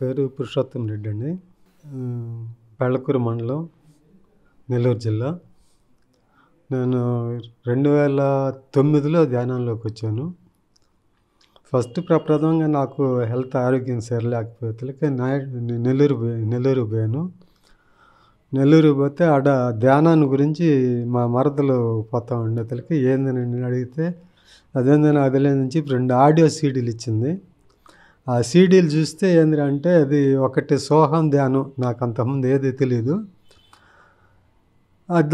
పేరు పురుషోత్తం రెడ్డి అండి పెళ్ళకూరు మండలం నెల్లూరు జిల్లా నేను రెండు వేల తొమ్మిదిలో ధ్యానంలోకి వచ్చాను ఫస్ట్ ప్రప్రథమంగా నాకు హెల్త్ ఆరోగ్యం సరిలేకపోతే నెల్లూరు నెల్లూరు పోయాను నెల్లూరు పోతే ఆడ ధ్యానాన్ని గురించి మా మరదలు పోతా ఉండేతలకి ఏందని అడిగితే అదేందని అదిలే నుంచి రెండు ఆడియో సీడీలు ఇచ్చింది ఆ సీడీలు చూస్తే అంటే అది ఒకటి సోహం ధ్యానం నాకు అంతకుముందు ఏది తెలియదు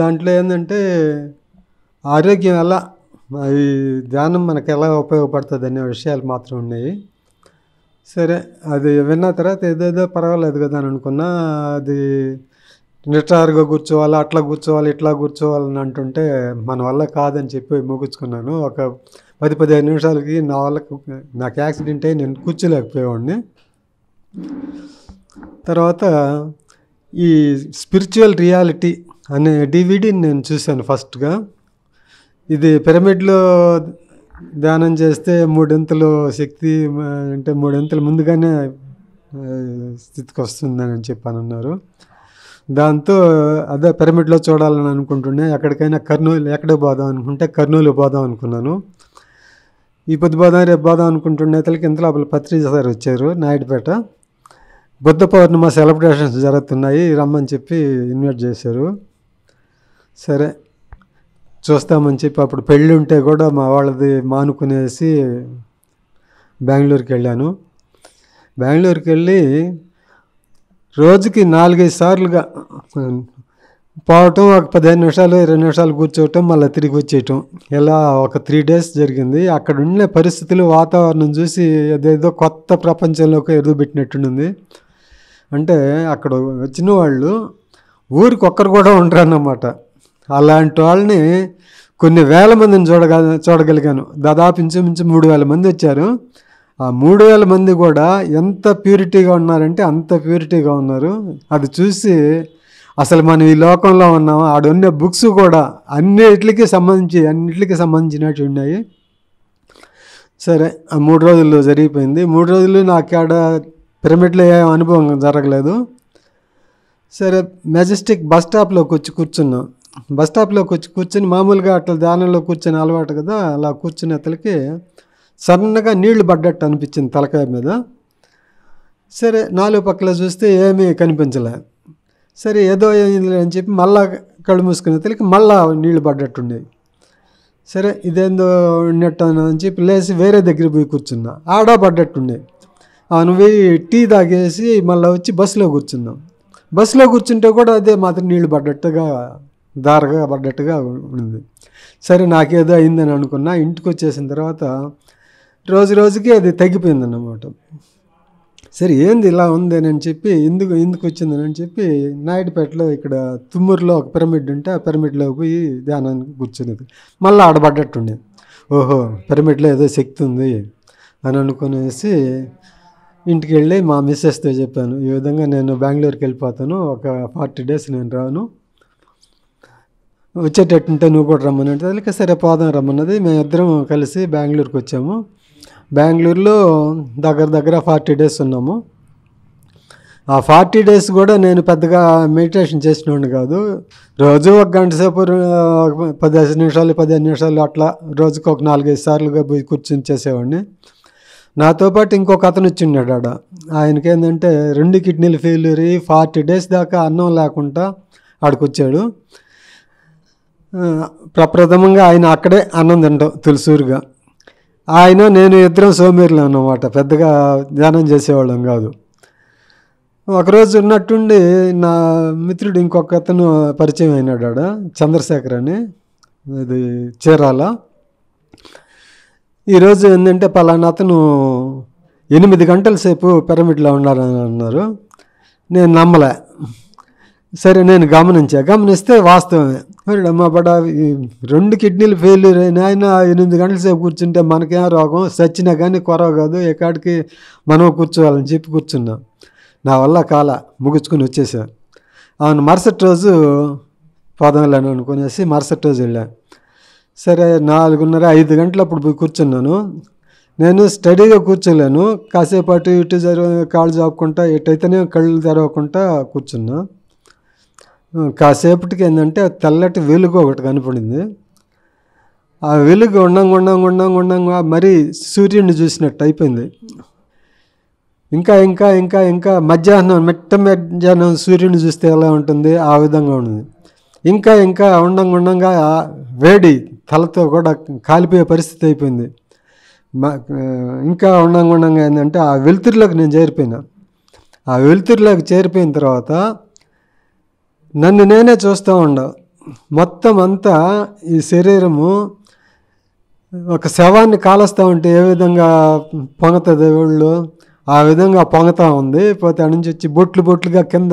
దాంట్లో ఏంటంటే ఆరోగ్యం ఎలా ఈ ధ్యానం మనకు ఎలా ఉపయోగపడుతుంది అనే విషయాలు మాత్రం ఉన్నాయి సరే అది విన్న తర్వాత ఏదేదో పర్వాలేదు కదా అని అనుకున్నా అది నిటారుగా కూర్చోవాలి అట్లా కూర్చోవాలి ఇట్లా కూర్చోవాలని అంటుంటే మన వల్ల కాదని చెప్పి ముగించుకున్నాను ఒక పది పదిహేను నిమిషాలకి నా వాళ్ళకు నాకు యాక్సిడెంట్ అయ్యి నేను కూర్చోలేకపోయేవాడిని తర్వాత ఈ స్పిరిచువల్ రియాలిటీ అనే డివిడీని నేను చూశాను ఫస్ట్గా ఇది పిరమిడ్లో ధ్యానం చేస్తే మూడింతలు శక్తి అంటే మూడింతలు ముందుగానే స్థితికి వస్తుందని చెప్పాను అన్నారు దాంతో అదే పిరమిడ్లో చూడాలని అనుకుంటుండే ఎక్కడికైనా కర్నూలు ఎక్కడ పోదాం అనుకుంటే కర్నూలు పోదాం అనుకున్నాను ఈ పొద్దు పోదాం రేపు పోదాం అనుకుంటున్న నేతలకి ఇంత లోపల పత్రిక సార్ వచ్చారు నాయుడుపేట బుద్ధ పౌర్ణిమ సెలబ్రేషన్స్ జరుగుతున్నాయి రమ్మని చెప్పి ఇన్వైట్ చేశారు సరే చూస్తామని చెప్పి అప్పుడు పెళ్ళి ఉంటే కూడా మా వాళ్ళది మానుకునేసి బెంగళూరుకి వెళ్ళాను బెంగళూరుకి వెళ్ళి రోజుకి నాలుగైదు సార్లుగా పోవటం ఒక పదిహేను నిమిషాలు ఇరవై నిమిషాలు కూర్చోవటం మళ్ళీ తిరిగి వచ్చేయటం ఇలా ఒక త్రీ డేస్ జరిగింది అక్కడ ఉండే పరిస్థితులు వాతావరణం చూసి అదేదో కొత్త ప్రపంచంలోకి పెట్టినట్టుంది అంటే అక్కడ వచ్చిన వాళ్ళు ఊరికి ఒక్కరు కూడా ఉండరన్నమాట అలాంటి వాళ్ళని కొన్ని వేల మందిని చూడగ చూడగలిగాను దాదాపు ఇంచుమించు మూడు వేల మంది వచ్చారు ఆ మూడు వేల మంది కూడా ఎంత ప్యూరిటీగా ఉన్నారంటే అంత ప్యూరిటీగా ఉన్నారు అది చూసి అసలు మనం ఈ లోకంలో ఉన్నాము ఆడున్న బుక్స్ కూడా అన్నిటికి సంబంధించి అన్నిటికి సంబంధించినట్టు ఉన్నాయి సరే మూడు రోజుల్లో జరిగిపోయింది మూడు రోజులు ఆడ పిరమిడ్లో ఏ అనుభవం జరగలేదు సరే మెజెస్టిక్ బస్ స్టాప్లోకి వచ్చి కూర్చున్నాం బస్ స్టాప్లోకి వచ్చి కూర్చొని మామూలుగా అట్లా ధ్యానంలో కూర్చొని అలవాటు కదా అలా కూర్చుని అతనికి సన్నగా నీళ్లు పడ్డట్టు అనిపించింది తలకాయ మీద సరే నాలుగు పక్కల చూస్తే ఏమీ కనిపించలేదు సరే ఏదో అయిందిలే అని చెప్పి మళ్ళా కళ్ళు మూసుకునే తెలియక మళ్ళా నీళ్లు పడ్డట్టుండేవి సరే ఇదేందో ఉండేట్టు అని చెప్పి లేచి వేరే దగ్గర పోయి కూర్చున్నా ఆడా పడ్డట్టుండే నువ్వు టీ తాగేసి మళ్ళీ వచ్చి బస్సులో కూర్చున్నాం బస్సులో కూర్చుంటే కూడా అదే మాత్రం నీళ్లు పడ్డట్టుగా దారగా పడ్డట్టుగా ఉంది సరే నాకేదో అయిందని అనుకున్నా ఇంటికి వచ్చేసిన తర్వాత రోజు రోజుకి అది తగ్గిపోయింది అన్నమాట సరే ఏంది ఇలా ఉంది అని చెప్పి ఎందుకు ఎందుకు వచ్చింది అని చెప్పి నాయుడుపేటలో ఇక్కడ తుమ్మూరులో ఒక పిరమిడ్ ఉంటే ఆ పిరమిడ్లో పోయి ధ్యానానికి కూర్చునేది మళ్ళీ ఆడబడ్డట్టుండేది ఓహో పిరమిడ్లో ఏదో శక్తి ఉంది అని అనుకునేసి ఇంటికి వెళ్ళి మా మిస్సెస్తో చెప్పాను ఈ విధంగా నేను బెంగళూరుకి వెళ్ళిపోతాను ఒక ఫార్టీ డేస్ నేను రాను వచ్చేటట్టుంటే నువ్వు కూడా రమ్మని అంటే సరే పోదాం రమ్మన్నది మేమిద్దరం కలిసి బెంగళూరుకి వచ్చాము బెంగళూరులో దగ్గర దగ్గర ఫార్టీ డేస్ ఉన్నాము ఆ ఫార్టీ డేస్ కూడా నేను పెద్దగా మెడిటేషన్ చేసినోడు కాదు రోజు ఒక గంట సేపు పదిహేను నిమిషాలు పదిహేను నిమిషాలు అట్లా రోజుకు ఒక నాలుగైదు సార్లుగా పోయి కూర్చుని చేసేవాడిని నాతో పాటు ఇంకొక అతను వచ్చిన్నాడు ఆడ ఆయనకి ఏంటంటే రెండు కిడ్నీలు ఫెయిల్యూర్ ఫార్టీ డేస్ దాకా అన్నం లేకుండా ఆడుకొచ్చాడు ప్రప్రథమంగా ఆయన అక్కడే అన్నం తింటాం తులసూరుగా ఆయన నేను ఇద్దరం సోమేరులు అన్నమాట పెద్దగా ధ్యానం చేసేవాళ్ళం కాదు ఒకరోజు ఉన్నట్టుండి నా మిత్రుడు ఇంకొక అతను పరిచయం అయినాడు ఆడ చంద్రశేఖర్ అని ఇది చీరాల ఈరోజు ఏంటంటే పలానా అతను ఎనిమిది గంటల సేపు పిరమిడ్లో ఉన్నారని అన్నారు నేను నమ్మలే సరే నేను గమనించా గమనిస్తే వాస్తవమే మరి అమ్మబడ రెండు కిడ్నీలు ఫెయిల్యూర్ అయిన ఎనిమిది గంటల సేపు కూర్చుంటే మనకేం రోగం చచ్చినా కానీ కొరవ కాదు ఎక్కడికి మనం కూర్చోవాలని చెప్పి కూర్చున్నాం నా వల్ల కాల ముగించుకుని వచ్చేసా అవును మరుసటి రోజు పోదాంలేను అనుకునేసి మరుసటి రోజు వెళ్ళాను సరే నాలుగున్నర ఐదు గంటలు అప్పుడు కూర్చున్నాను నేను స్టడీగా కూర్చోలేను కాసేపాటు ఇటు జరు కాళ్ళు ఇటు అయితేనే కళ్ళు తెరవకుండా కూర్చున్నాను కాసేపటికి ఏంటంటే తెల్లటి వెలుగు ఒకటి కనపడింది ఆ వెలుగు ఉండంగా ఉండంగా ఉండంగా ఉండంగా మరీ సూర్యుడిని చూసినట్టు అయిపోయింది ఇంకా ఇంకా ఇంకా ఇంకా మధ్యాహ్నం మెట్ట మధ్యాహ్నం సూర్యుని చూస్తే ఎలా ఉంటుంది ఆ విధంగా ఉంది ఇంకా ఇంకా ఉండంగా ఉండంగా వేడి తలతో కూడా కాలిపోయే పరిస్థితి అయిపోయింది ఇంకా ఉండంగా ఉండంగా ఏంటంటే ఆ వెలుతురులోకి నేను చేరిపోయినా ఆ వెలుతురులోకి చేరిపోయిన తర్వాత నన్ను నేనే చూస్తూ ఉండవు మొత్తం అంతా ఈ శరీరము ఒక శవాన్ని కాలుస్తూ ఉంటే ఏ విధంగా పొంగతుంది ఒళ్ళు ఆ విధంగా పొంగతా ఉంది పోతే నుంచి వచ్చి బొట్లు బొట్లుగా కింద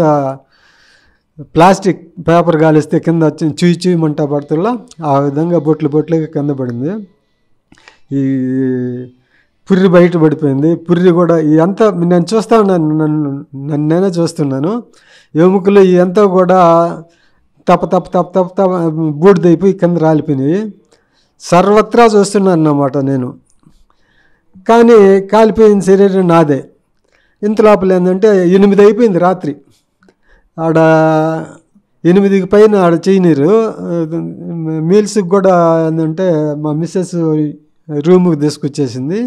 ప్లాస్టిక్ పేపర్ కాలిస్తే కింద వచ్చి చూయి మంట పడుతుల్లో ఆ విధంగా బొట్లు బొట్లుగా కింద పడింది ఈ పుర్రి బయట పడిపోయింది పుర్రి కూడా ఇదంతా నేను చూస్తా ఉన్నాను నన్ను నన్ను నేనే చూస్తున్నాను ఎముకలు ఇదంతా కూడా తప తప తప తప తప బూడిదైపోయి కింద రాలిపోయినాయి సర్వత్రా చూస్తున్నాను అన్నమాట నేను కానీ కాలిపోయిన శరీరం నాదే ఇంత లోపల ఏంటంటే ఎనిమిది అయిపోయింది రాత్రి ఆడ ఎనిమిదికి పైన ఆడ చేయనీరు మీల్స్కి కూడా ఏంటంటే మా మిస్సెస్ రూమ్కి తీసుకొచ్చేసింది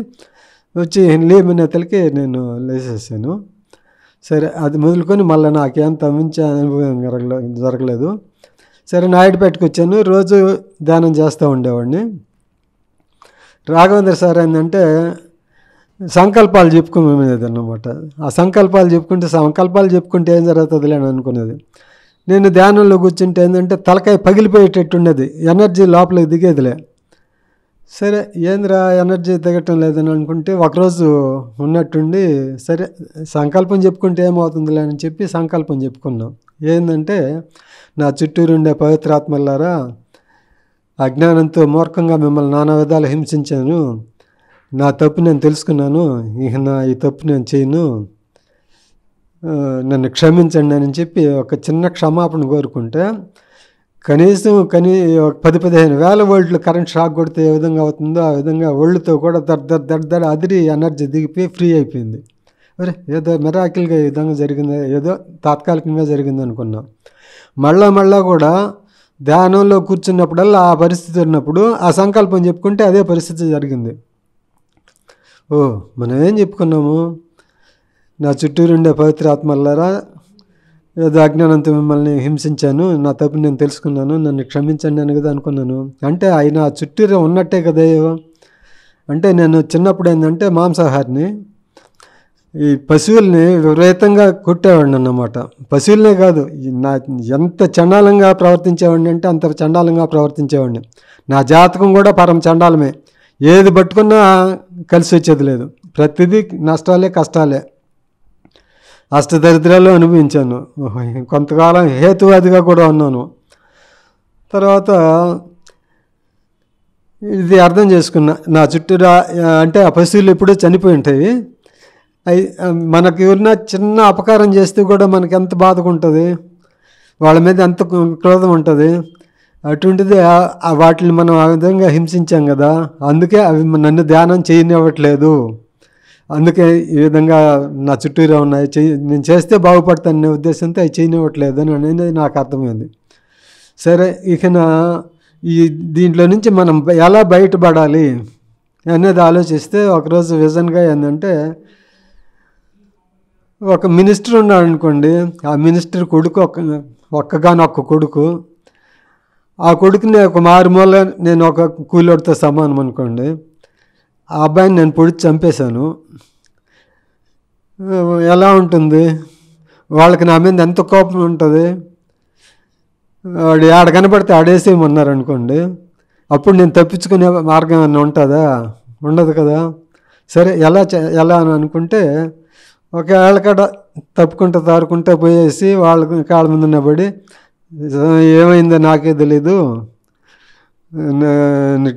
వచ్చి లేమనే నేతలకి నేను లేచేసాను సరే అది మొదలుకొని మళ్ళీ నాకేం తమ్మించే అనుభవం జరగలేదు సరే నాయుడుపేటకు వచ్చాను రోజు ధ్యానం చేస్తూ ఉండేవాడిని రాఘవేంద్ర సార్ ఏంటంటే సంకల్పాలు చెప్పుకునేది అన్నమాట ఆ సంకల్పాలు చెప్పుకుంటే సంకల్పాలు చెప్పుకుంటే ఏం జరుగుతుందిలే అని అనుకునేది నేను ధ్యానంలో కూర్చుంటే ఏంటంటే తలకాయ ఉండేది ఎనర్జీ లోపలికి దిగేదిలే సరే ఏందిరా ఎనర్జీ తెగటం లేదని అనుకుంటే ఒకరోజు ఉన్నట్టుండి సరే సంకల్పం చెప్పుకుంటే ఏమవుతుందిలే అని చెప్పి సంకల్పం చెప్పుకున్నాం ఏంటంటే నా చుట్టూరు చుట్టూరుండే పవిత్రాత్మలారా అజ్ఞానంతో మూర్ఖంగా మిమ్మల్ని నానా విధాలు హింసించాను నా తప్పు నేను తెలుసుకున్నాను ఇక నా ఈ తప్పు నేను చేయను నన్ను క్షమించండి అని చెప్పి ఒక చిన్న క్షమాపణ కోరుకుంటే కనీసం కనీ పది పదిహేను వేల వోల్ట్లు కరెంట్ షాక్ కొడితే ఏ విధంగా అవుతుందో ఆ విధంగా ఒళ్ళుతో కూడా దర్ దర్ దర్ దర్ అదిరి ఎనర్జీ దిగిపోయి ఫ్రీ అయిపోయింది మరి ఏదో మెరాకిల్గా ఈ విధంగా జరిగింది ఏదో తాత్కాలికంగా జరిగింది అనుకున్నాం మళ్ళా మళ్ళా కూడా ధ్యానంలో కూర్చున్నప్పుడల్లా ఆ పరిస్థితి ఉన్నప్పుడు ఆ సంకల్పం చెప్పుకుంటే అదే పరిస్థితి జరిగింది ఓ మనం ఏం చెప్పుకున్నాము నా చుట్టూరుండే పవిత్ర ఆత్మలారా ఏదో అజ్ఞానంతో మిమ్మల్ని హింసించాను నా తప్పు నేను తెలుసుకున్నాను నన్ను క్షమించండి అని కదా అనుకున్నాను అంటే ఆయన చుట్టూరే ఉన్నట్టే కదా అంటే నేను చిన్నప్పుడు ఏంటంటే మాంసాహారిని ఈ పశువుల్ని విపరీతంగా కొట్టేవాడిని అన్నమాట పశువులనే కాదు నా ఎంత చండాలంగా ప్రవర్తించేవాడిని అంటే అంత చండాలంగా ప్రవర్తించేవాడిని నా జాతకం కూడా పరం చండాలమే ఏది పట్టుకున్నా కలిసి వచ్చేది లేదు ప్రతిదీ నష్టాలే కష్టాలే అష్టదరిద్రాలు అనుభవించాను కొంతకాలం హేతువాదిగా కూడా ఉన్నాను తర్వాత ఇది అర్థం చేసుకున్నా నా చుట్టూ అంటే ఆ పశువులు ఎప్పుడో చనిపోయి ఉంటాయి అవి మనకి ఎవరినా చిన్న అపకారం చేస్తే కూడా మనకి ఎంత బాధగా ఉంటుంది వాళ్ళ మీద ఎంత క్రోధం ఉంటుంది అటువంటిది వాటిని మనం ఆ విధంగా హింసించాం కదా అందుకే అవి నన్ను ధ్యానం చేయనివ్వట్లేదు అందుకే ఈ విధంగా నా చుట్టూరా ఉన్నాయి నేను చేస్తే బాగుపడతాను అనే ఉద్దేశంతో అవి అని అనేది నాకు అర్థమైంది సరే ఇక నా ఈ దీంట్లో నుంచి మనం ఎలా బయటపడాలి అనేది ఆలోచిస్తే ఒకరోజు విజన్గా ఏంటంటే ఒక మినిస్టర్ ఉన్నాడు అనుకోండి ఆ మినిస్టర్ కొడుకు ఒక ఒక్కగానొక్క కొడుకు ఆ కొడుకుని ఒక మారుమూల నేను ఒక కూలోడితో సమానం అనుకోండి ఆ అబ్బాయిని నేను పొడి చంపేశాను ఎలా ఉంటుంది వాళ్ళకి నా మీద ఎంత కోపం ఉంటుంది వాడు ఆడ కనపడితే ఆడేసేయమన్నారు అనుకోండి అప్పుడు నేను తప్పించుకునే మార్గం ఏమన్నా ఉంటుందా ఉండదు కదా సరే ఎలా ఎలా అని అనుకుంటే ఒకవేళ కాడ తప్పుకుంటూ తారుకుంటూ పోయేసి వాళ్ళకి కాళ్ళ ముందు నిలబడి ఏమైందో నాకే తెలీదు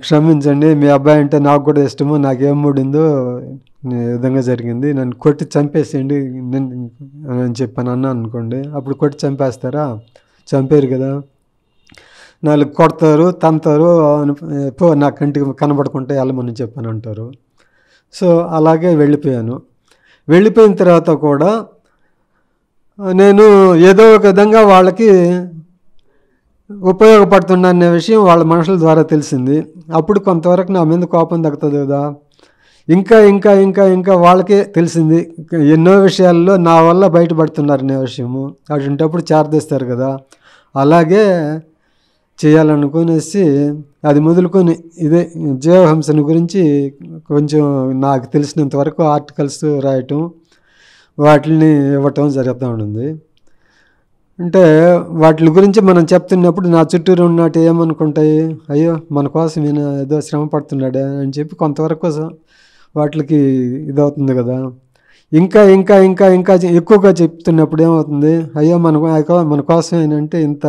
క్షమించండి మీ అబ్బాయి అంటే నాకు కూడా ఇష్టము నాకేం మూడిందో విధంగా జరిగింది నన్ను కొట్టి చంపేసేయండి అని చెప్పాను అన్న అనుకోండి అప్పుడు కొట్టి చంపేస్తారా చంపారు కదా నాలుగు కొడతారు తంతారు పో నా కంటికి కనబడకుంటే వెళ్ళమని చెప్పాను అంటారు సో అలాగే వెళ్ళిపోయాను వెళ్ళిపోయిన తర్వాత కూడా నేను ఏదో ఒక విధంగా వాళ్ళకి ఉపయోగపడుతుందనే విషయం వాళ్ళ మనుషుల ద్వారా తెలిసింది అప్పుడు కొంతవరకు నా మీద కోపం దక్కుతుంది కదా ఇంకా ఇంకా ఇంకా ఇంకా వాళ్ళకే తెలిసింది ఎన్నో విషయాల్లో నా వల్ల బయటపడుతున్నారు అనే విషయము అటువంటిప్పుడు చేరదీస్తారు కదా అలాగే చేయాలనుకునేసి అది మొదలుకొని ఇదే జీవహంసన గురించి కొంచెం నాకు తెలిసినంత వరకు ఆర్టికల్స్ రాయటం వాటిని ఇవ్వటం జరుగుతూ ఉంటుంది అంటే వాటి గురించి మనం చెప్తున్నప్పుడు నా చుట్టూరు ఉన్నట్టు ఏమనుకుంటాయి అయ్యో మన కోసం ఈయన ఏదో శ్రమ పడుతున్నాడే అని చెప్పి కొంతవరకు వాటికి ఇదవుతుంది కదా ఇంకా ఇంకా ఇంకా ఇంకా ఎక్కువగా చెప్తున్నప్పుడు ఏమవుతుంది అయ్యో మన మన కోసం ఏంటంటే ఇంత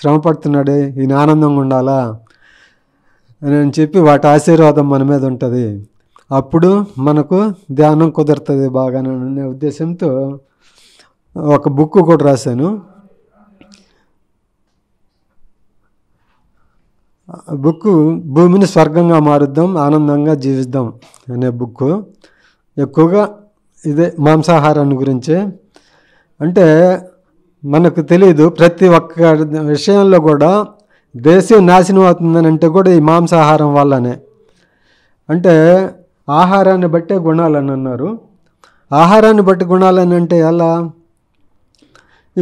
శ్రమ పడుతున్నాడే ఈయన ఆనందంగా ఉండాలా అని చెప్పి వాటి ఆశీర్వాదం మన మీద ఉంటుంది అప్పుడు మనకు ధ్యానం కుదురుతుంది బాగా అనే ఉద్దేశంతో ఒక బుక్ కూడా రాశాను బుక్ భూమిని స్వర్గంగా మారుద్దాం ఆనందంగా జీవిద్దాం అనే బుక్ ఎక్కువగా ఇదే మాంసాహారాన్ని గురించే అంటే మనకు తెలియదు ప్రతి ఒక్క విషయంలో కూడా దేశం నాశనం అవుతుందని అంటే కూడా ఈ మాంసాహారం వల్లనే అంటే ఆహారాన్ని బట్టే గుణాలని అన్నారు ఆహారాన్ని బట్టి గుణాలని అంటే ఎలా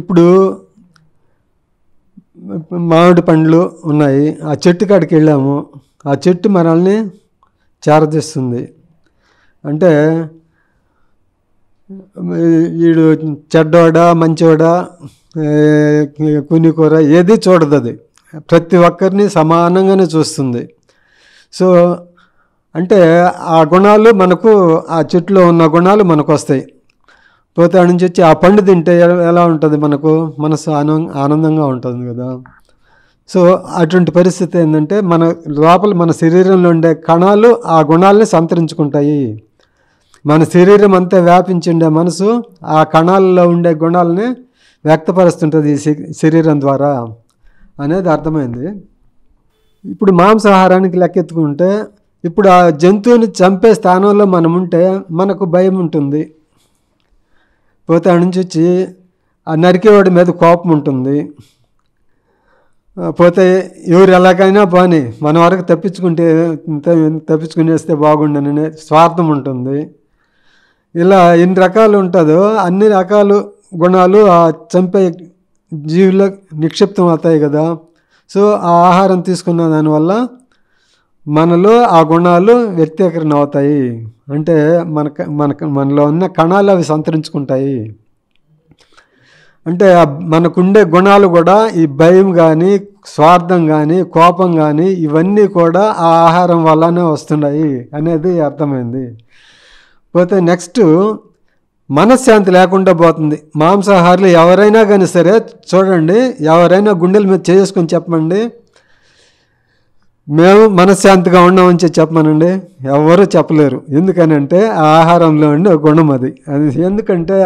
ఇప్పుడు మామిడి పండ్లు ఉన్నాయి ఆ చెట్టు కాడికి వెళ్ళాము ఆ చెట్టు మనల్ని చారదీస్తుంది అంటే వీడు చెడ్డోడా మంచోడా కూర ఏది చూడదు అది ప్రతి ఒక్కరిని సమానంగానే చూస్తుంది సో అంటే ఆ గుణాలు మనకు ఆ చెట్టులో ఉన్న గుణాలు మనకు వస్తాయి పోతే ఆడ నుంచి వచ్చి ఆ పండు తింటే ఎలా ఉంటుంది మనకు మనసు ఆనందంగా ఉంటుంది కదా సో అటువంటి పరిస్థితి ఏంటంటే మన లోపల మన శరీరంలో ఉండే కణాలు ఆ గుణాలని సంతరించుకుంటాయి మన శరీరం అంతా వ్యాపించి ఉండే మనసు ఆ కణాలలో ఉండే గుణాలని వ్యక్తపరుస్తుంటుంది ఈ శరీరం ద్వారా అనేది అర్థమైంది ఇప్పుడు మాంసాహారానికి లెక్కెత్తుకుంటే ఇప్పుడు ఆ జంతువుని చంపే స్థానంలో మనం ఉంటే మనకు భయం ఉంటుంది పోతే ఆడ నుంచి వచ్చి ఆ నరికేవాడి మీద కోపం ఉంటుంది పోతే ఎవరు ఎలాగైనా పోనీ మన వరకు తప్పించుకుంటే తప్పించుకునేస్తే బాగుండననే స్వార్థం ఉంటుంది ఇలా ఎన్ని రకాలు ఉంటుందో అన్ని రకాలు గుణాలు ఆ చంపే జీవుల్లో నిక్షిప్తం అవుతాయి కదా సో ఆ ఆహారం తీసుకున్న దానివల్ల మనలో ఆ గుణాలు వ్యక్తీకరణ అవుతాయి అంటే మనకు మనకు మనలో ఉన్న కణాలు అవి సంతరించుకుంటాయి అంటే మనకుండే గుణాలు కూడా ఈ భయం కానీ స్వార్థం కానీ కోపం కానీ ఇవన్నీ కూడా ఆ ఆహారం వల్లనే వస్తున్నాయి అనేది అర్థమైంది పోతే నెక్స్ట్ మనశ్శాంతి లేకుండా పోతుంది మాంసాహారులు ఎవరైనా కానీ సరే చూడండి ఎవరైనా గుండెల మీద చేసుకొని చెప్పండి మేము మనశ్శాంతిగా ఉన్నామని చెప్పమనండి ఎవరు చెప్పలేరు ఎందుకనంటే ఆ ఆహారంలో ఉండే గుణం అది అది ఎందుకంటే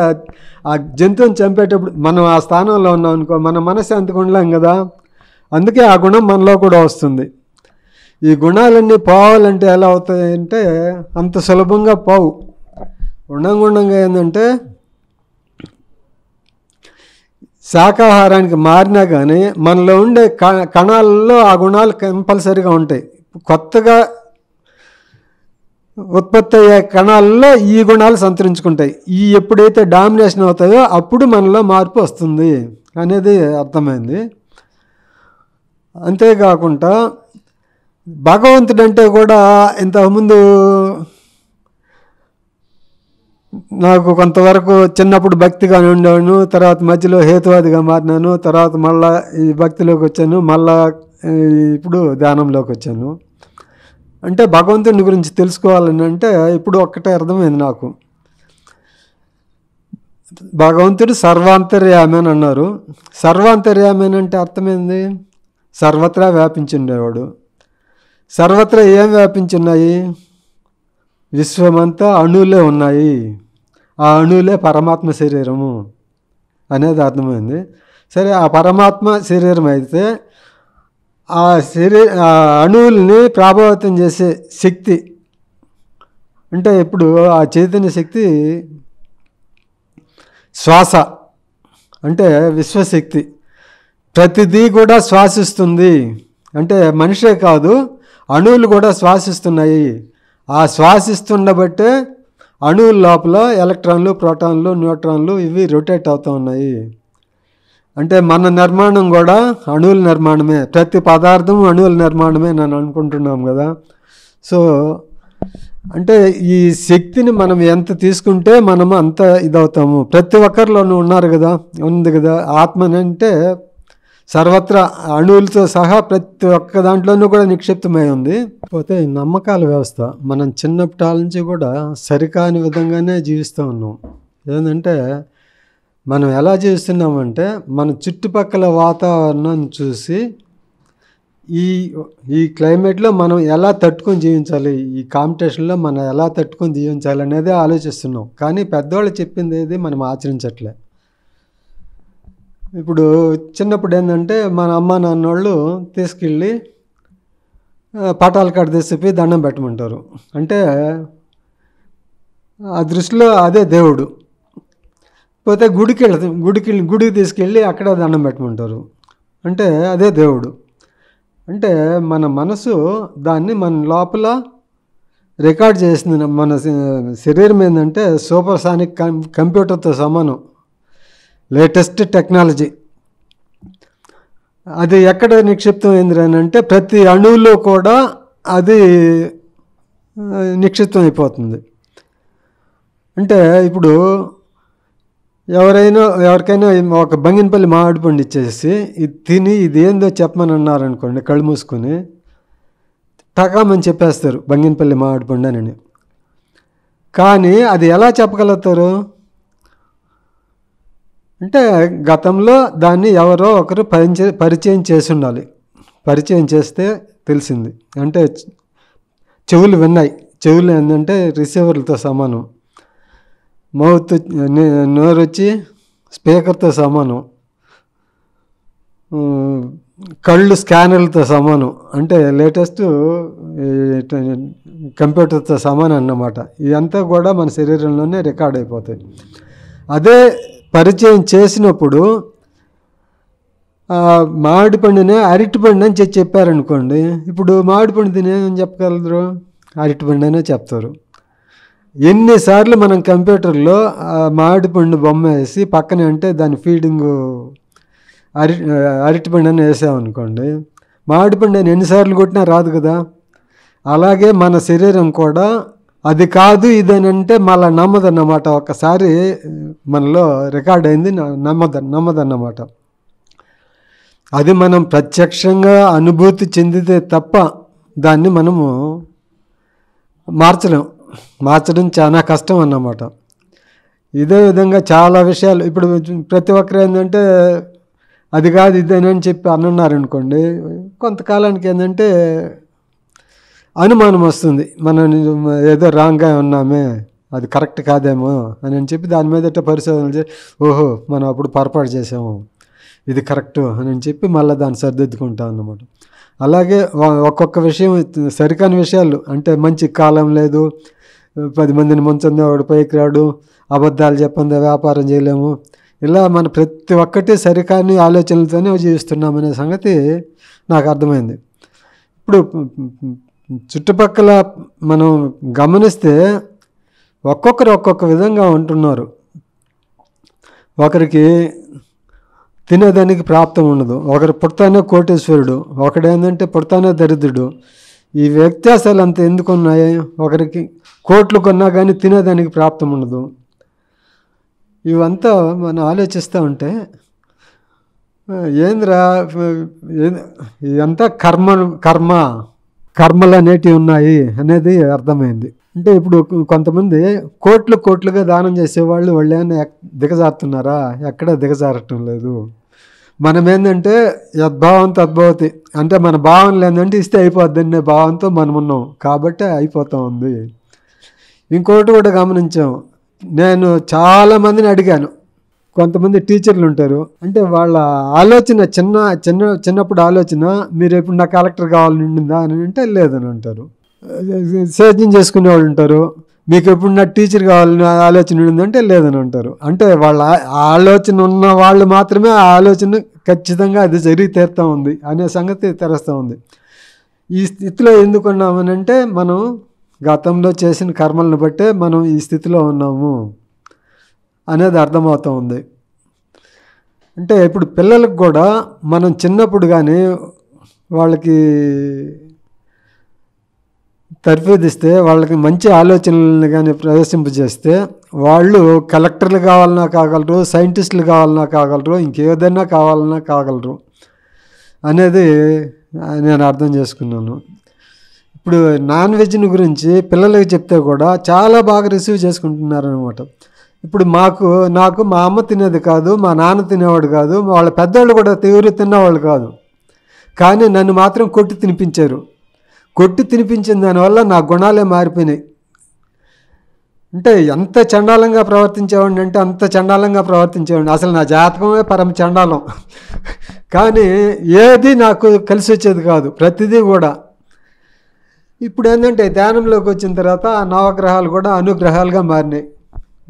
ఆ జంతువుని చంపేటప్పుడు మనం ఆ స్థానంలో ఉన్నాం అనుకో మన మనశ్శాంతిగా ఉండలేం కదా అందుకే ఆ గుణం మనలో కూడా వస్తుంది ఈ గుణాలన్నీ పోవాలంటే ఎలా అవుతాయంటే అంత సులభంగా పోవు ఉండంగా ఏంటంటే శాకాహారానికి మారినా కానీ మనలో ఉండే కణాల్లో ఆ గుణాలు కంపల్సరీగా ఉంటాయి కొత్తగా ఉత్పత్తి అయ్యే కణాల్లో ఈ గుణాలు సంతరించుకుంటాయి ఈ ఎప్పుడైతే డామినేషన్ అవుతాయో అప్పుడు మనలో మార్పు వస్తుంది అనేది అర్థమైంది అంతేకాకుండా భగవంతుడంటే కూడా ఇంతకుముందు నాకు కొంతవరకు చిన్నప్పుడు భక్తిగా ఉండాను తర్వాత మధ్యలో హేతువాదిగా మారినాను తర్వాత మళ్ళా ఈ భక్తిలోకి వచ్చాను మళ్ళా ఇప్పుడు ధ్యానంలోకి వచ్చాను అంటే భగవంతుని గురించి తెలుసుకోవాలని అంటే ఇప్పుడు ఒక్కటే అర్థమైంది నాకు భగవంతుడు సర్వాంతర్యామి అని అన్నారు సర్వాంతర్యామి అంటే అర్థమైంది సర్వత్రా వ్యాపించిండేవాడు సర్వత్రా ఏం వ్యాపించున్నాయి విశ్వమంతా అణువులే ఉన్నాయి ఆ అణువులే పరమాత్మ శరీరము అనేది అర్థమైంది సరే ఆ పరమాత్మ శరీరం అయితే ఆ ఆ అణువుల్ని ప్రభావితం చేసే శక్తి అంటే ఇప్పుడు ఆ చైతన్య శక్తి శ్వాస అంటే విశ్వశక్తి ప్రతిదీ కూడా శ్వాసిస్తుంది అంటే మనిషే కాదు అణువులు కూడా శ్వాసిస్తున్నాయి ఆ శ్వాసిస్తుండబట్టే అణువుల లోపల ఎలక్ట్రాన్లు ప్రోటాన్లు న్యూట్రాన్లు ఇవి రొటేట్ అవుతూ ఉన్నాయి అంటే మన నిర్మాణం కూడా అణువుల నిర్మాణమే ప్రతి పదార్థం అణువుల నిర్మాణమే నేను అనుకుంటున్నాం కదా సో అంటే ఈ శక్తిని మనం ఎంత తీసుకుంటే మనము అంత ఇదవుతాము ప్రతి ఒక్కరిలోనూ ఉన్నారు కదా ఉంది కదా ఆత్మని అంటే సర్వత్రా అణువులతో సహా ప్రతి ఒక్క దాంట్లోనూ కూడా నిక్షిప్తమై ఉంది పోతే నమ్మకాల వ్యవస్థ మనం చిన్నప్పటాల నుంచి కూడా సరికాని విధంగానే జీవిస్తూ ఉన్నాం ఏంటంటే మనం ఎలా జీవిస్తున్నామంటే మన చుట్టుపక్కల వాతావరణాన్ని చూసి ఈ ఈ క్లైమేట్లో మనం ఎలా తట్టుకొని జీవించాలి ఈ కాంపిటీషన్లో మనం ఎలా తట్టుకొని జీవించాలి అనేది ఆలోచిస్తున్నాం కానీ పెద్దవాళ్ళు చెప్పింది ఏది మనం ఆచరించట్లే ఇప్పుడు చిన్నప్పుడు ఏంటంటే మన అమ్మ నాన్నోళ్ళు తీసుకెళ్ళి పాఠాల కాడ చెప్పి దండం పెట్టమంటారు అంటే ఆ దృష్టిలో అదే దేవుడు పోతే గుడికి వెళ గుడికి గుడికి తీసుకెళ్ళి అక్కడ దండం పెట్టమంటారు అంటే అదే దేవుడు అంటే మన మనసు దాన్ని మన లోపల రికార్డ్ చేసింది మన శరీరం ఏంటంటే సూపర్ సానిక్ కంప్యూటర్తో సమానం లేటెస్ట్ టెక్నాలజీ అది ఎక్కడ నిక్షిప్తం అయింది అని అంటే ప్రతి అణువులో కూడా అది నిక్షిప్తం అయిపోతుంది అంటే ఇప్పుడు ఎవరైనా ఎవరికైనా ఒక బంగినపల్లి మామిడి పండు ఇచ్చేసి ఇది తిని ఇది ఏందో చెప్పమని అన్నారనుకోండి కళ్ళు మూసుకొని టకామని చెప్పేస్తారు బంగినపల్లి మామిడి పండు అని కానీ అది ఎలా చెప్పగలుగుతారు అంటే గతంలో దాన్ని ఎవరో ఒకరు పరిచయం పరిచయం చేసి ఉండాలి పరిచయం చేస్తే తెలిసింది అంటే చెవులు విన్నాయి చెవులు ఏంటంటే రిసీవర్లతో సమానం మౌత్ నోరు వచ్చి స్పీకర్తో సమానం కళ్ళు స్కానర్లతో సమానం అంటే లేటెస్ట్ కంప్యూటర్తో సమానం అన్నమాట ఇదంతా కూడా మన శరీరంలోనే రికార్డ్ అయిపోతాయి అదే పరిచయం చేసినప్పుడు మామిడి పండుని అరటి పండు అని చెప్పారనుకోండి ఇప్పుడు మామిడి పండు తినే అని చెప్పగలరు అరటి పండు అనే చెప్తారు ఎన్నిసార్లు మనం కంప్యూటర్లో మామిడి పండు బొమ్మ వేసి పక్కనే అంటే దాని ఫీడింగ్ అరి అరటి పండు అని వేసామనుకోండి మామిడి పండు అని ఎన్నిసార్లు కొట్టినా రాదు కదా అలాగే మన శరీరం కూడా అది కాదు ఇదేనంటే మళ్ళీ నమ్మదన్నమాట ఒకసారి మనలో రికార్డ్ అయింది నమ్మద నమ్మదన్నమాట అది మనం ప్రత్యక్షంగా అనుభూతి చెందితే తప్ప దాన్ని మనము మార్చలేం మార్చడం చాలా కష్టం అన్నమాట ఇదే విధంగా చాలా విషయాలు ఇప్పుడు ప్రతి ఒక్కరు ఏంటంటే అది కాదు ఇదేనని చెప్పి అనున్నారు కొంతకాలానికి ఏంటంటే అనుమానం వస్తుంది మనం ఏదో రాంగ్గా ఉన్నామే అది కరెక్ట్ కాదేమో అని అని చెప్పి దాని మీద పరిశోధన చేసి ఓహో మనం అప్పుడు పొరపాటు చేసాము ఇది కరెక్ట్ అని చెప్పి మళ్ళీ దాన్ని సరిదిద్దుకుంటాం అన్నమాట అలాగే ఒక్కొక్క విషయం సరికాని విషయాలు అంటే మంచి కాలం లేదు పది మందిని ముంచందే వాడు పైకి రాడు అబద్ధాలు చెప్పందే వ్యాపారం చేయలేము ఇలా మన ప్రతి ఒక్కటి సరికాని ఆలోచనలతోనే జీవిస్తున్నామనే సంగతి నాకు అర్థమైంది ఇప్పుడు చుట్టుపక్కల మనం గమనిస్తే ఒక్కొక్కరు ఒక్కొక్క విధంగా ఉంటున్నారు ఒకరికి తినేదానికి ప్రాప్తం ఉండదు ఒకరు పుడతానే కోటేశ్వరుడు ఒకడేందంటే పుడతానే దరిద్రుడు ఈ వ్యత్యాసాలు అంత ఎందుకు ఉన్నాయి ఒకరికి కోట్లు కొన్నా కానీ తినేదానికి ప్రాప్తం ఉండదు ఇవంతా మనం ఆలోచిస్తూ ఉంటే ఏంద్రా ఇదంతా కర్మ కర్మ కర్మలు అనేటివి ఉన్నాయి అనేది అర్థమైంది అంటే ఇప్పుడు కొంతమంది కోట్లు కోట్లుగా దానం చేసేవాళ్ళు వాళ్ళు ఏమైనా దిగజారుతున్నారా ఎక్కడ దిగజారటం లేదు మనం ఏంటంటే యద్భావం తద్భవతి అంటే మన భావం లేదంటే ఇస్తే అయిపోద్ది అనే భావంతో మనం ఉన్నాం కాబట్టి అయిపోతూ ఉంది ఇంకోటి కూడా గమనించాం నేను చాలామందిని అడిగాను కొంతమంది టీచర్లు ఉంటారు అంటే వాళ్ళ ఆలోచన చిన్న చిన్న చిన్నప్పుడు ఆలోచన మీరు ఎప్పుడు నా కలెక్టర్ కావాలని ఉండిందా అని అంటే లేదని అంటారు సేద్యం చేసుకునే వాళ్ళు ఉంటారు మీకు ఎప్పుడు నా టీచర్ కావాలని ఆలోచన ఉండిందంటే లేదని అంటారు అంటే వాళ్ళ ఆలోచన ఉన్న వాళ్ళు మాత్రమే ఆ ఆలోచన ఖచ్చితంగా అది జరిగి తీరుతూ ఉంది అనే సంగతి తెరుస్తూ ఉంది ఈ స్థితిలో అంటే మనం గతంలో చేసిన కర్మలను బట్టే మనం ఈ స్థితిలో ఉన్నాము అనేది అర్థమవుతూ ఉంది అంటే ఇప్పుడు పిల్లలకు కూడా మనం చిన్నప్పుడు కానీ వాళ్ళకి తర్ఫీదిస్తే వాళ్ళకి మంచి ఆలోచనలను కానీ ప్రదర్శింపజేస్తే వాళ్ళు కలెక్టర్లు కావాలన్నా కాగలరు సైంటిస్టులు కావాలన్నా కాగలరు ఇంకేదైనా కావాలన్నా కాగలరు అనేది నేను అర్థం చేసుకున్నాను ఇప్పుడు నాన్ వెజ్ని గురించి పిల్లలకి చెప్తే కూడా చాలా బాగా రిసీవ్ చేసుకుంటున్నారనమాట ఇప్పుడు మాకు నాకు మా అమ్మ తినేది కాదు మా నాన్న తినేవాడు కాదు వాళ్ళ పెద్దవాళ్ళు కూడా తీవ్రి తిన్నవాళ్ళు కాదు కానీ నన్ను మాత్రం కొట్టి తినిపించారు కొట్టి తినిపించిన దానివల్ల నా గుణాలే మారిపోయినాయి అంటే ఎంత చండాలంగా ప్రవర్తించేవాడిని అంటే అంత చండాలంగా ప్రవర్తించేవాడిని అసలు నా జాతకమే పరమ చండాలం కానీ ఏది నాకు కలిసి వచ్చేది కాదు ప్రతిదీ కూడా ఇప్పుడు ఏంటంటే ధ్యానంలోకి వచ్చిన తర్వాత నవగ్రహాలు కూడా అనుగ్రహాలుగా మారినాయి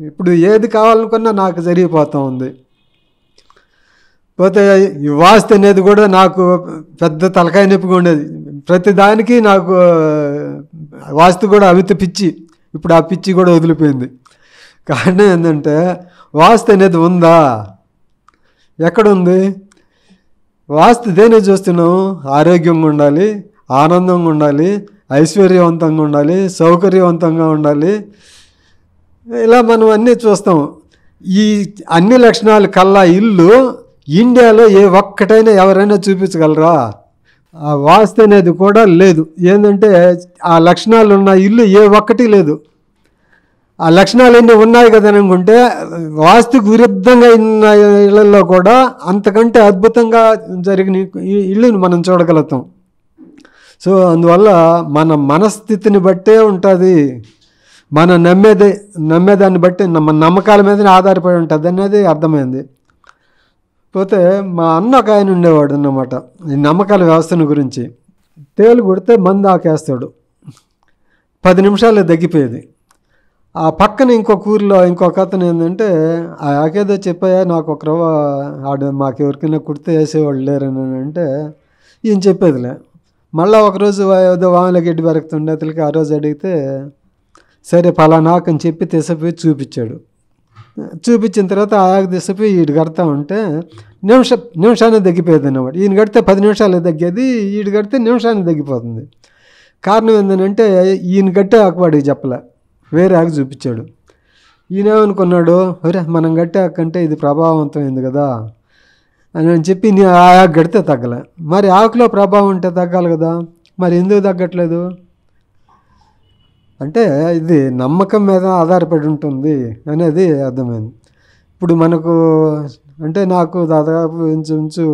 ఇప్పుడు ఏది కావాలనుకున్నా నాకు జరిగిపోతూ ఉంది పోతే ఈ వాస్తు అనేది కూడా నాకు పెద్ద తలకాయ నొప్పిగా ఉండేది ప్రతిదానికి నాకు వాస్తు కూడా అవిత పిచ్చి ఇప్పుడు ఆ పిచ్చి కూడా వదిలిపోయింది కారణం ఏంటంటే వాస్తు అనేది ఉందా ఎక్కడుంది వాస్తు దేనే చూస్తున్నాం ఆరోగ్యంగా ఉండాలి ఆనందంగా ఉండాలి ఐశ్వర్యవంతంగా ఉండాలి సౌకర్యవంతంగా ఉండాలి ఇలా మనం అన్నీ చూస్తాం ఈ అన్ని లక్షణాలు కల్లా ఇల్లు ఇండియాలో ఏ ఒక్కటైనా ఎవరైనా చూపించగలరా ఆ వాస్తు అనేది కూడా లేదు ఏంటంటే ఆ లక్షణాలు ఉన్న ఇల్లు ఏ ఒక్కటి లేదు ఆ లక్షణాలన్నీ ఉన్నాయి కదా అనుకుంటే వాస్తుకు విరుద్ధంగా ఉన్న ఇళ్లలో కూడా అంతకంటే అద్భుతంగా జరిగిన ఇళ్ళుని మనం చూడగలుగుతాం సో అందువల్ల మన మనస్థితిని బట్టే ఉంటుంది మనం నమ్మేది నమ్మేదాన్ని బట్టి మన నమ్మకాల మీదనే ఆధారపడి ఉంటుంది అనేది అర్థమైంది పోతే మా అన్న ఒక ఆయన ఉండేవాడు అన్నమాట ఈ నమ్మకాల వ్యవస్థను గురించి తేలు కొడితే మంది ఆకేస్తాడు పది నిమిషాలు తగ్గిపోయేది ఆ పక్కన ఇంకొక ఊరిలో ఇంకొక అతను ఏంటంటే ఆకేదో చెప్పాయా నాకు ఒక రవ్వ ఆడు మాకెవరికైనా కుడితే వేసేవాళ్ళు లేరని అంటే ఈయన చెప్పేదిలే మళ్ళీ ఒకరోజు ఏదో వామలకి గడ్డి పెరుగుతుండే అతనికి ఆ రోజు అడిగితే సరే ఫలానాకని చెప్పి తెసపోయి చూపించాడు చూపించిన తర్వాత ఆకు తెసపోయి ఈడు కడతా ఉంటే నిమిష నిమిషాన్ని తగ్గిపోయేది అన్నమాట ఈయన కడితే పది నిమిషాలు తగ్గేది ఈడు కడితే నిమిషాన్ని తగ్గిపోతుంది కారణం ఏంటంటే ఈయన కట్టే ఆకువాడికి చెప్పలే వేరే ఆకు చూపించాడు ఈయనేమనుకున్నాడు ఒరే మనం కట్టే కంటే ఇది ప్రభావవంతమైంది కదా అని చెప్పి నీ ఆ ఆకు కడితే తగ్గలే మరి ఆకులో ప్రభావం ఉంటే తగ్గాలి కదా మరి ఎందుకు తగ్గట్లేదు అంటే ఇది నమ్మకం మీద ఆధారపడి ఉంటుంది అనేది అర్థమైంది ఇప్పుడు మనకు అంటే నాకు దాదాపు ఇంచుమించు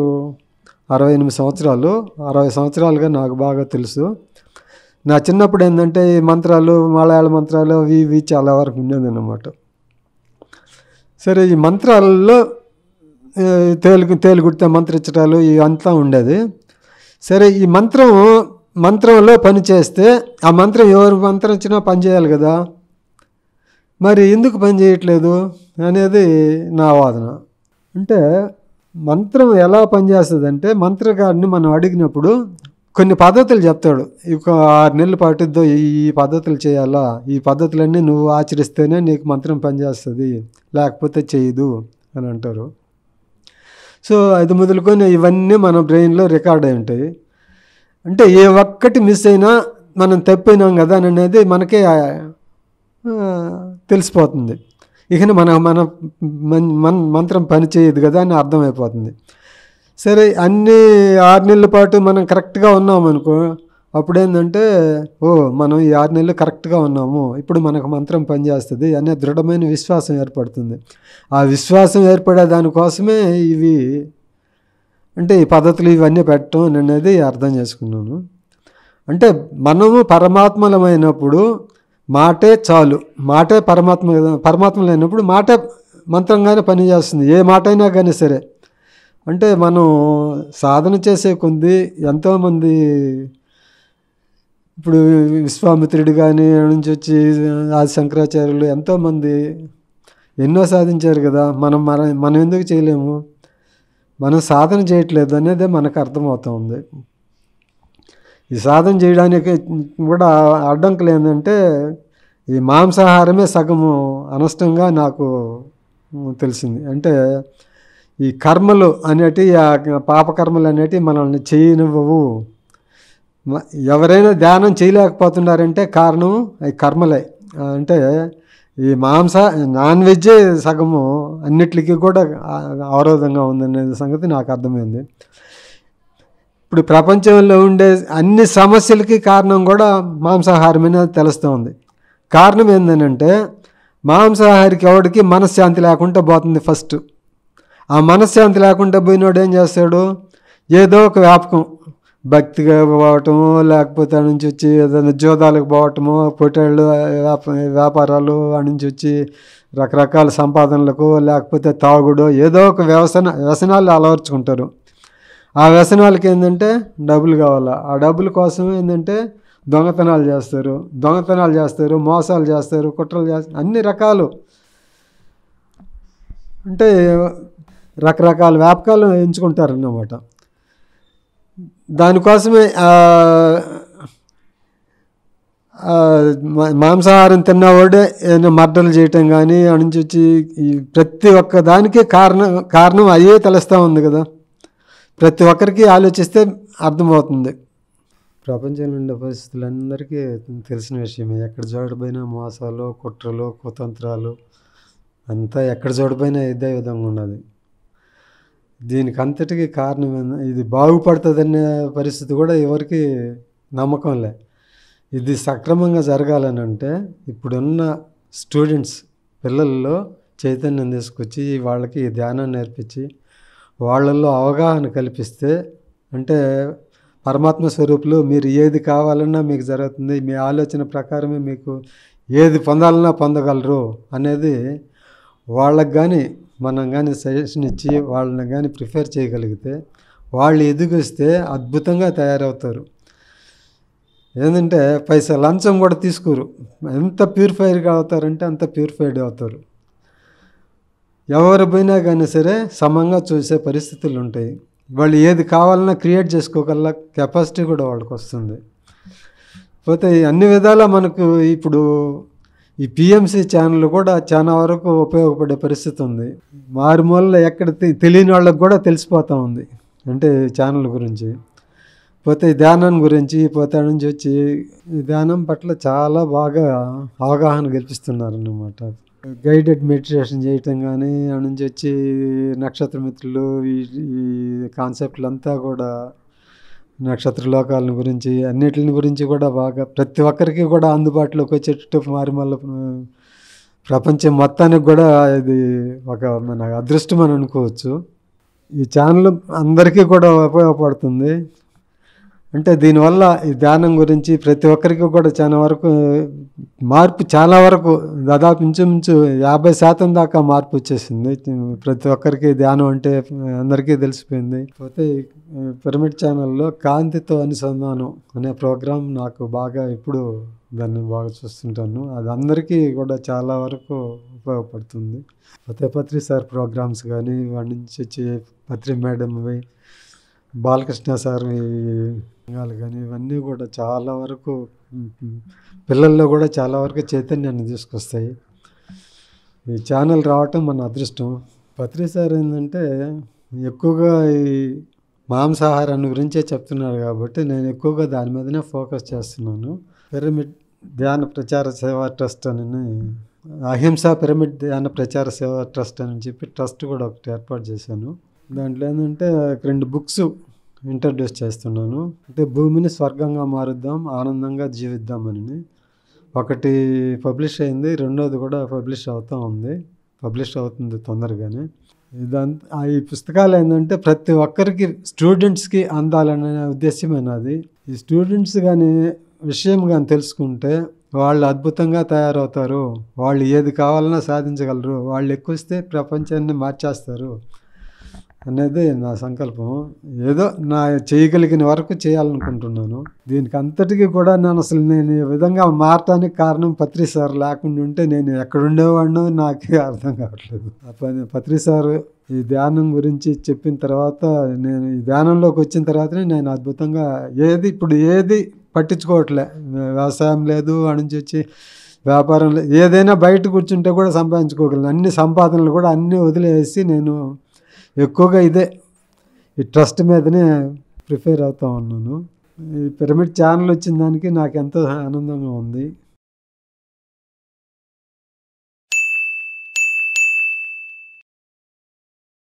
అరవై ఎనిమిది సంవత్సరాలు అరవై సంవత్సరాలుగా నాకు బాగా తెలుసు నా చిన్నప్పుడు ఏంటంటే ఈ మంత్రాలు మలయాళ మంత్రాలు అవి ఇవి చాలా వరకు ఉండేది అన్నమాట సరే ఈ మంత్రాల్లో తేలు తేలుగుడితే ఇవి ఇవంతా ఉండేది సరే ఈ మంత్రం మంత్రంలో పని చేస్తే ఆ మంత్రం ఎవరు మంత్రం ఇచ్చినా పనిచేయాలి కదా మరి ఎందుకు పని చేయట్లేదు అనేది నా వాదన అంటే మంత్రం ఎలా పనిచేస్తుంది అంటే మంత్రగాడిని మనం అడిగినప్పుడు కొన్ని పద్ధతులు చెప్తాడు ఇక ఆరు నెలలు పాటుద్దో ఈ పద్ధతులు చేయాలా ఈ పద్ధతులన్నీ నువ్వు ఆచరిస్తేనే నీకు మంత్రం పనిచేస్తుంది లేకపోతే చేయదు అని అంటారు సో అది మొదలుకొని ఇవన్నీ మన బ్రెయిన్లో రికార్డ్ అయి ఉంటాయి అంటే ఏ ఒక్కటి మిస్ అయినా మనం తప్పినాం కదా అని అనేది మనకే తెలిసిపోతుంది ఇక మన మన మన మంత్రం పనిచేయదు కదా అని అర్థమైపోతుంది సరే అన్ని ఆరు నెలల పాటు మనం కరెక్ట్గా ఉన్నామనుకో అప్పుడేంటంటే ఓ మనం ఈ ఆరు నెలలు కరెక్ట్గా ఉన్నాము ఇప్పుడు మనకు మంత్రం పనిచేస్తుంది అనే దృఢమైన విశ్వాసం ఏర్పడుతుంది ఆ విశ్వాసం ఏర్పడే దానికోసమే ఇవి అంటే ఈ పద్ధతులు ఇవన్నీ పెట్టడం అనేది అర్థం చేసుకున్నాను అంటే మనము పరమాత్మలమైనప్పుడు మాటే చాలు మాటే పరమాత్మ పరమాత్మలైనప్పుడు మాటే మంత్రంగానే పనిచేస్తుంది ఏ మాట అయినా కానీ సరే అంటే మనం సాధన చేసే కొంది ఎంతోమంది ఇప్పుడు విశ్వామిత్రుడు కానీ నుంచి వచ్చి ఆది శంకరాచార్యులు ఎంతోమంది ఎన్నో సాధించారు కదా మనం మన మనం ఎందుకు చేయలేము మనం సాధన చేయట్లేదు అనేది మనకు అర్థమవుతుంది ఈ సాధన చేయడానికి కూడా అడ్డంకులు ఏంటంటే ఈ మాంసాహారమే సగము అనష్టంగా నాకు తెలిసింది అంటే ఈ కర్మలు అనేటి పాపకర్మలు అనేటి మనల్ని చేయనివ్వవు ఎవరైనా ధ్యానం చేయలేకపోతున్నారంటే కారణం అవి కర్మలే అంటే ఈ మాంస నాన్ వెజ్జే సగము అన్నిటికీ కూడా అవరోధంగా ఉందనే సంగతి నాకు అర్థమైంది ఇప్పుడు ప్రపంచంలో ఉండే అన్ని సమస్యలకి కారణం కూడా మాంసాహారమైన తెలుస్తూ ఉంది కారణం ఏంటంటే మాంసాహారికి ఎవరికి మనశ్శాంతి లేకుండా పోతుంది ఫస్ట్ ఆ మనశ్శాంతి లేకుండా పోయినోడు ఏం చేస్తాడు ఏదో ఒక వ్యాపకం భక్తిగా పోవటము లేకపోతే ఆ నుంచి వచ్చి ఏదైనా జోదాలకు పోవటము పొట్టేళ్ళు వ్యాపారాలు అడి నుంచి వచ్చి రకరకాల సంపాదనలకు లేకపోతే తాగుడు ఏదో ఒక వ్యవసన వ్యసనాలు అలవర్చుకుంటారు ఆ వ్యసనాలకి ఏంటంటే డబ్బులు కావాలి ఆ డబ్బుల కోసం ఏంటంటే దొంగతనాలు చేస్తారు దొంగతనాలు చేస్తారు మోసాలు చేస్తారు కుట్రలు చేస్తారు అన్ని రకాలు అంటే రకరకాల వ్యాపకాలు ఎంచుకుంటారన్నమాట దానికోసమే మాంసాహారం తిన్నవాడే ఏదైనా మర్డర్లు చేయటం కానీ నుంచి వచ్చి ప్రతి ఒక్క దానికే కారణం కారణం అయ్యే తెలుస్తూ ఉంది కదా ప్రతి ఒక్కరికి ఆలోచిస్తే అర్థమవుతుంది ప్రపంచంలో ఉండే పరిస్థితులందరికీ తెలిసిన విషయమే ఎక్కడ చూడబోయినా మోసాలు కుట్రలు కుతంత్రాలు అంతా ఎక్కడ చూడబోయినా ఇదే విధంగా ఉన్నది దీనికి అంతటికీ కారణం ఇది బాగుపడుతుందనే పరిస్థితి కూడా ఎవరికి నమ్మకంలే ఇది సక్రమంగా జరగాలని అంటే ఇప్పుడున్న స్టూడెంట్స్ పిల్లల్లో చైతన్యం తీసుకొచ్చి వాళ్ళకి ధ్యానం నేర్పించి వాళ్ళల్లో అవగాహన కల్పిస్తే అంటే పరమాత్మ స్వరూపులు మీరు ఏది కావాలన్నా మీకు జరుగుతుంది మీ ఆలోచన ప్రకారమే మీకు ఏది పొందాలన్నా పొందగలరు అనేది వాళ్ళకు కానీ మనం కానీ సజెషన్ ఇచ్చి వాళ్ళని కానీ ప్రిఫేర్ చేయగలిగితే వాళ్ళు ఎదిగిస్తే అద్భుతంగా తయారవుతారు ఏంటంటే పైసా లంచం కూడా తీసుకోరు ఎంత ప్యూరిఫైడ్గా అవుతారంటే అంత ప్యూరిఫైడ్ అవుతారు ఎవరు పోయినా కానీ సరే సమంగా చూసే పరిస్థితులు ఉంటాయి వాళ్ళు ఏది కావాలన్నా క్రియేట్ చేసుకోగల కెపాసిటీ కూడా వాళ్ళకి వస్తుంది పోతే అన్ని విధాలా మనకు ఇప్పుడు ఈ పిఎంసి ఛానల్ కూడా చాలా వరకు ఉపయోగపడే పరిస్థితి ఉంది మారుమూలలో ఎక్కడ తెలియని వాళ్ళకు కూడా తెలిసిపోతూ ఉంది అంటే ఛానల్ గురించి పోతే ధ్యానం గురించి పోతే నుంచి వచ్చి ధ్యానం పట్ల చాలా బాగా అవగాహన కల్పిస్తున్నారన్నమాట గైడెడ్ మెడిటేషన్ చేయటం కానీ నుంచి వచ్చి నక్షత్రమిత్రులు ఈ కాన్సెప్ట్లంతా కూడా నక్షత్రలోకాలను గురించి అన్నిటిని గురించి కూడా బాగా ప్రతి ఒక్కరికి కూడా అందుబాటులోకి వచ్చేటట్టు మారి మళ్ళీ ప్రపంచం మొత్తానికి కూడా ఇది ఒక మన అదృష్టం అని అనుకోవచ్చు ఈ ఛానల్ అందరికీ కూడా ఉపయోగపడుతుంది అంటే దీనివల్ల ఈ ధ్యానం గురించి ప్రతి ఒక్కరికి కూడా చాలా వరకు మార్పు చాలా వరకు దాదాపు ఇంచుమించు యాభై శాతం దాకా మార్పు వచ్చేసింది ప్రతి ఒక్కరికి ధ్యానం అంటే అందరికీ తెలిసిపోయింది పోతే పిరమిడ్ ఛానల్లో కాంతితో అనుసంధానం అనే ప్రోగ్రాం నాకు బాగా ఇప్పుడు దాన్ని బాగా చూస్తుంటాను అది అందరికీ కూడా చాలా వరకు ఉపయోగపడుతుంది పత్రిపత్రి సార్ ప్రోగ్రామ్స్ కానీ వాటి నుంచి వచ్చే పత్రి మేడం బాలకృష్ణ సార్ వాళ్ళు కానీ ఇవన్నీ కూడా చాలా వరకు పిల్లల్లో కూడా చాలా వరకు చైతన్యాన్ని తీసుకొస్తాయి ఈ ఛానల్ రావటం మన అదృష్టం పత్రిసార్ ఏంటంటే ఎక్కువగా ఈ మాంసాహారాన్ని గురించే చెప్తున్నారు కాబట్టి నేను ఎక్కువగా దాని మీదనే ఫోకస్ చేస్తున్నాను పిరమిడ్ ధ్యాన ప్రచార సేవా ట్రస్ట్ అని అహింస పిరమిడ్ ధ్యాన ప్రచార సేవా ట్రస్ట్ అని చెప్పి ట్రస్ట్ కూడా ఒకటి ఏర్పాటు చేశాను దాంట్లో ఏంటంటే రెండు బుక్స్ ఇంట్రడ్యూస్ చేస్తున్నాను అంటే భూమిని స్వర్గంగా మారుద్దాం ఆనందంగా జీవిద్దామని ఒకటి పబ్లిష్ అయింది రెండోది కూడా పబ్లిష్ అవుతూ ఉంది పబ్లిష్ అవుతుంది తొందరగానే ఇదంతా ఈ పుస్తకాలు ఏంటంటే ప్రతి ఒక్కరికి స్టూడెంట్స్కి అందాలనే ఉద్దేశమైనది ఈ స్టూడెంట్స్ కానీ విషయం కానీ తెలుసుకుంటే వాళ్ళు అద్భుతంగా తయారవుతారు వాళ్ళు ఏది కావాలన్నా సాధించగలరు వాళ్ళు ఎక్కువస్తే ప్రపంచాన్ని మార్చేస్తారు అనేది నా సంకల్పం ఏదో నా చేయగలిగిన వరకు చేయాలనుకుంటున్నాను దీనికి అంతటికీ కూడా నేను అసలు నేను ఈ విధంగా మారటానికి కారణం పత్రి సార్ లేకుండా ఉంటే నేను ఎక్కడుండేవాడినో నాకే అర్థం కావట్లేదు పత్రి సార్ ఈ ధ్యానం గురించి చెప్పిన తర్వాత నేను ఈ ధ్యానంలోకి వచ్చిన తర్వాతనే నేను అద్భుతంగా ఏది ఇప్పుడు ఏది పట్టించుకోవట్లే వ్యవసాయం లేదు అని వచ్చి వ్యాపారం ఏదైనా బయట కూర్చుంటే కూడా సంపాదించుకోగలను అన్ని సంపాదనలు కూడా అన్నీ వదిలేసి నేను ఎక్కువగా ఇదే ఈ ట్రస్ట్ మీదనే ప్రిఫేర్ అవుతా ఉన్నాను ఈ పిరమిడ్ ఛానల్ వచ్చిన దానికి నాకు ఎంతో ఆనందంగా ఉంది